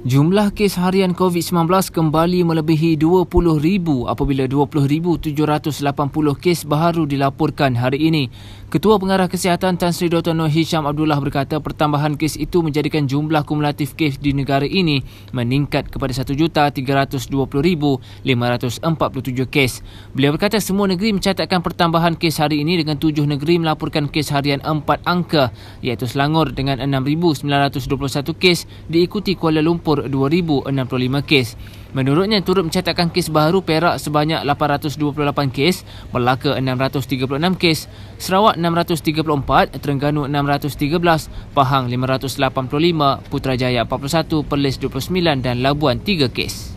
Jumlah kes harian COVID-19 kembali melebihi 20,000 apabila 20,780 kes baru dilaporkan hari ini. Ketua Pengarah Kesihatan Tan Sri Dr. Noh Hisham Abdullah berkata pertambahan kes itu menjadikan jumlah kumulatif kes di negara ini meningkat kepada 1,320,547 kes. Beliau berkata semua negeri mencatatkan pertambahan kes hari ini dengan tujuh negeri melaporkan kes harian empat angka iaitu Selangor dengan 6,921 kes diikuti Kuala Lumpur Singapura 2065 kes. Menurutnya turut mencatatkan kes baru Perak sebanyak 828 kes, Melaka 636 kes, Sarawak 634, Terengganu 613, Pahang 585, Putrajaya 41, Perlis 29 dan Labuan 3 kes.